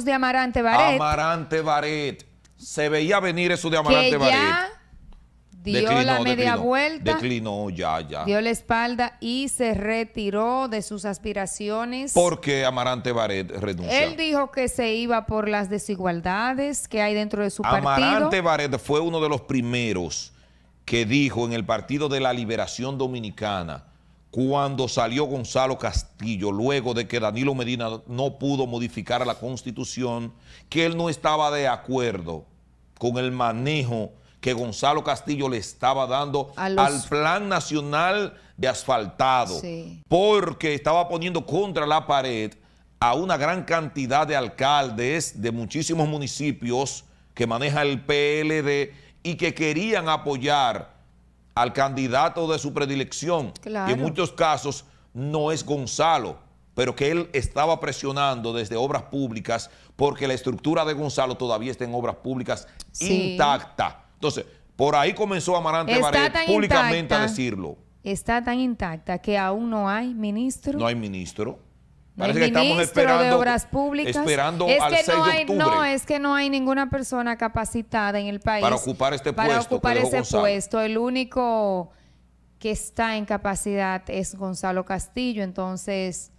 de Amarante Baret. Amarante Baret. Se veía venir eso de Amarante que Ya dio la media vuelta. Declinó ya, ya. Dio la espalda y se retiró de sus aspiraciones. porque Amarante Baret renunció? Él dijo que se iba por las desigualdades que hay dentro de su país. partido. Amarante Baret fue uno de los primeros que dijo en el Partido de la Liberación Dominicana cuando salió Gonzalo Castillo, luego de que Danilo Medina no pudo modificar la constitución, que él no estaba de acuerdo con el manejo que Gonzalo Castillo le estaba dando al Plan Nacional de Asfaltado, porque estaba poniendo contra la pared a una gran cantidad de alcaldes de muchísimos municipios que maneja el PLD y que querían apoyar al candidato de su predilección. que en muchos casos no es Gonzalo, pero que él estaba presionando desde obras públicas porque la estructura de Gonzalo todavía está en obras públicas intacta. Entonces, por ahí comenzó Amarante Barret públicamente a decirlo. Está tan intacta que aún no hay ministro. No hay ministro. Parece que estamos esperando. De Obras Públicas. Esperando al no hay, No, es que no hay ninguna persona capacitada en el país. Para ocupar este puesto. Para ocupar ese puesto. El único que está en capacidad es Gonzalo Castillo. Entonces.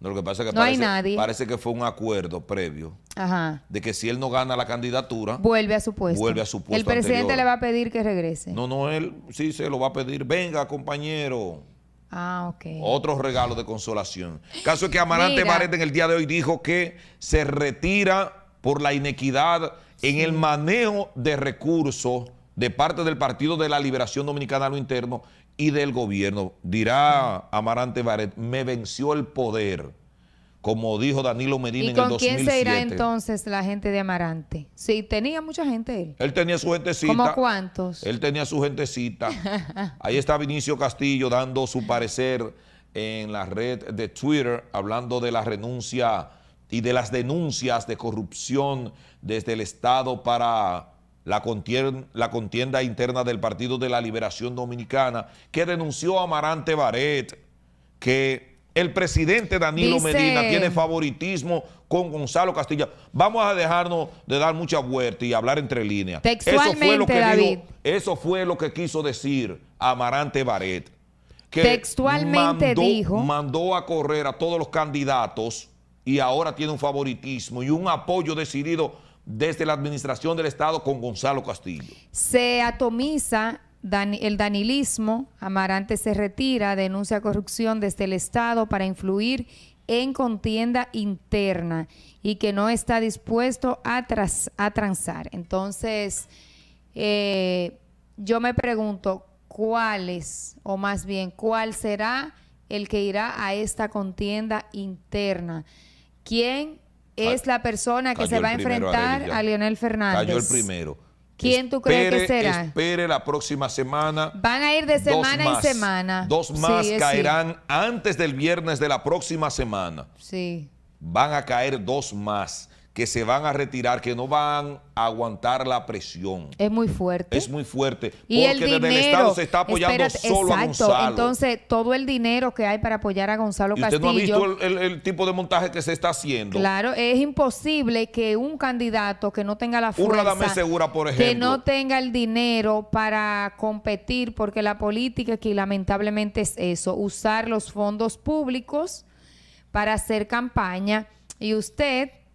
No, lo que pasa que parece, hay nadie. parece que fue un acuerdo previo Ajá. de que si él no gana la candidatura, vuelve a su puesto. Vuelve a su puesto. El presidente le va a pedir que regrese. No, no, él sí se lo va a pedir. Venga, compañero, Ah, ok. Otros regalos de consolación. Caso es que Amarante Barret en el día de hoy dijo que se retira por la inequidad en el manejo de recursos de parte del Partido de la Liberación Dominicana a lo interno y del gobierno. Dirá Amarante Barret, me venció el poder como dijo Danilo Medina en el 2007. ¿Y con quién se irá entonces la gente de Amarante? Sí, tenía mucha gente él. Él tenía su gentecita. ¿Cómo cuántos? Él tenía su gentecita. Ahí está Vinicio Castillo dando su parecer en la red de Twitter, hablando de la renuncia y de las denuncias de corrupción desde el Estado para la contienda, la contienda interna del Partido de la Liberación Dominicana, que denunció a Amarante Baret, que el presidente Danilo Medina tiene favoritismo con Gonzalo Castilla. Vamos a dejarnos de dar mucha vuelta y hablar entre líneas. Textualmente, eso fue lo que Dijo, eso fue lo que quiso decir Amarante Baret. Que textualmente dijo. Mandó a correr a todos los candidatos y ahora tiene un favoritismo y un apoyo decidido desde la administración del Estado con Gonzalo Castillo. Se atomiza el danilismo, Amarante se retira, denuncia corrupción desde el Estado para influir en contienda interna y que no está dispuesto a, a transar. Entonces, eh, yo me pregunto cuáles, o más bien, cuál será el que irá a esta contienda interna. ¿Quién es la persona que se va a enfrentar a, a, Lionel Fernández? Cayó el primero. ¿Quién tú crees que será? Espere la próxima semana. Van a ir de semana en semana. Dos más caerán antes del viernes de la próxima semana. Sí. Van a caer dos más que se van a retirar, que no van a aguantar la presión. Es muy fuerte. Es muy fuerte. porque el dinero, desde el Estado se está apoyando solo a Gonzalo. Entonces, todo el dinero que hay para apoyar a Gonzalo Castillo. Usted no ha visto el, tipo de montaje que se está haciendo. Claro, es imposible que un candidato que no tenga la fuerza. Un Segura, por ejemplo. Que no tenga el dinero para competir, porque la política aquí lamentablemente es eso: usar los fondos públicos para hacer campaña. Y usted